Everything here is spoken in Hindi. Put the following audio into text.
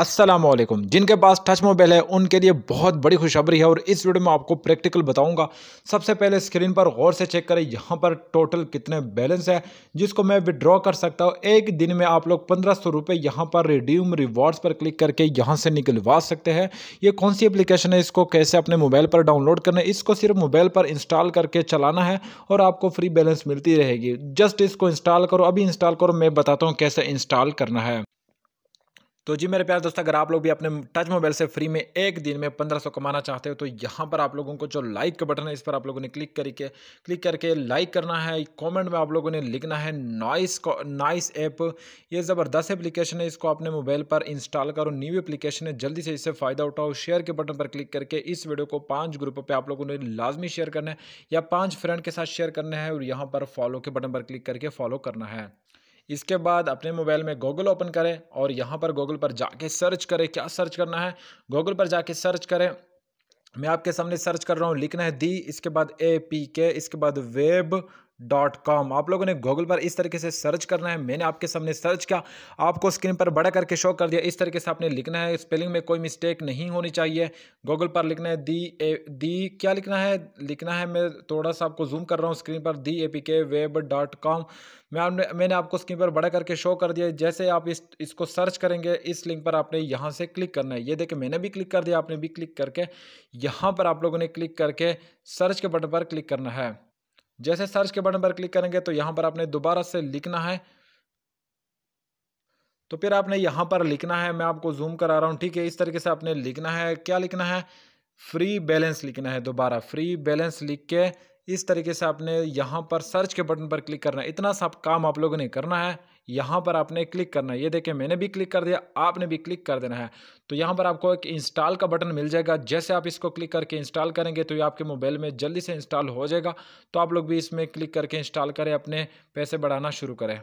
अस्सलाम वालेकुम जिनके पास टच मोबाइल है उनके लिए बहुत बड़ी खुशखबरी है और इस वीडियो में आपको प्रैक्टिकल बताऊंगा सबसे पहले स्क्रीन पर गौर से चेक करें यहाँ पर टोटल कितने बैलेंस है जिसको मैं विड्रॉ कर सकता हूँ एक दिन में आप लोग पंद्रह सौ रुपये यहाँ पर रिड्यूम रिवॉर्ड्स पर क्लिक करके यहाँ से निकलवा सकते हैं ये कौन सी एप्लीकेशन है इसको कैसे अपने मोबाइल पर डाउनलोड करना है इसको सिर्फ मोबाइल पर इंस्टॉल करके चलाना है और आपको फ्री बैलेंस मिलती रहेगी जस्ट इसको इंस्टॉल करो अभी इंस्टॉल करो मैं बताता हूँ कैसे इंस्टॉल करना है तो जी मेरे प्यार दोस्तों अगर आप लोग भी अपने टच मोबाइल से फ्री में एक दिन में पंद्रह सौ कमाना चाहते हो तो यहाँ पर आप लोगों को जो लाइक का बटन है इस पर आप लोगों ने क्लिक करके क्लिक करके लाइक करना है कमेंट में आप लोगों ने लिखना है नॉइस नॉइस ऐप ये ज़बरदस्त एप्लीकेशन है इसको अपने मोबाइल पर इंस्टॉल करो न्यू एप्लीकेशन है जल्दी से इससे फ़ायदा उठाओ शेयर के बटन पर क्लिक करके इस वीडियो को पाँच ग्रुप पर आप लोगों ने लाजमी शेयर करना है या पाँच फ्रेंड के साथ शेयर करना है और यहाँ पर फॉलो के बटन पर क्लिक करके फॉलो करना है इसके बाद अपने मोबाइल में गूगल ओपन करें और यहाँ पर गूगल पर जाके सर्च करें क्या सर्च करना है गूगल पर जाके सर्च करें मैं आपके सामने सर्च कर रहा हूँ लिखना है दी इसके बाद ए पी के इसके बाद वेब डॉट कॉम आप लोगों ने गूगल पर इस तरीके से सर्च करना है मैंने आपके सामने सर्च किया आपको स्क्रीन पर बड़ा करके शो कर दिया इस तरीके से आपने लिखना है स्पेलिंग में कोई मिस्टेक नहीं होनी चाहिए गूगल पर लिखना है दी ए दी क्या लिखना है लिखना है मैं थोड़ा सा आपको जूम कर रहा हूँ स्क्रीन पर दी A P K web dot com मैं आपने मैंने आपको स्क्रीन पर बड़ा करके शो कर दिया जैसे आप इस इसको सर्च करेंगे इस लिंक पर आपने यहाँ से क्लिक करना है ये देखें मैंने भी क्लिक कर दिया आपने भी क्लिक करके यहाँ पर आप लोगों ने क्लिक करके सर्च के बटन पर क्लिक करना है जैसे सर्च के बटन पर क्लिक करेंगे तो यहाँ पर आपने दोबारा से लिखना है तो फिर आपने यहाँ पर लिखना है मैं आपको जूम करा रहा हूँ ठीक है इस तरीके से आपने लिखना है क्या लिखना है फ्री बैलेंस लिखना है दोबारा फ्री बैलेंस लिख के इस तरीके से आपने यहाँ पर सर्च के बटन पर क्लिक करना है इतना सब काम आप लोगों ने करना है यहाँ पर आपने क्लिक करना है ये देखिए मैंने भी क्लिक कर दिया आपने भी क्लिक कर देना है तो यहाँ पर आपको एक इंस्टॉल का बटन मिल जाएगा जैसे आप इसको क्लिक करके इंस्टॉल करेंगे तो ये आपके मोबाइल में जल्दी से इंस्टॉल हो जाएगा तो आप लोग भी इसमें क्लिक करके इंस्टॉल करें अपने पैसे बढ़ाना शुरू करें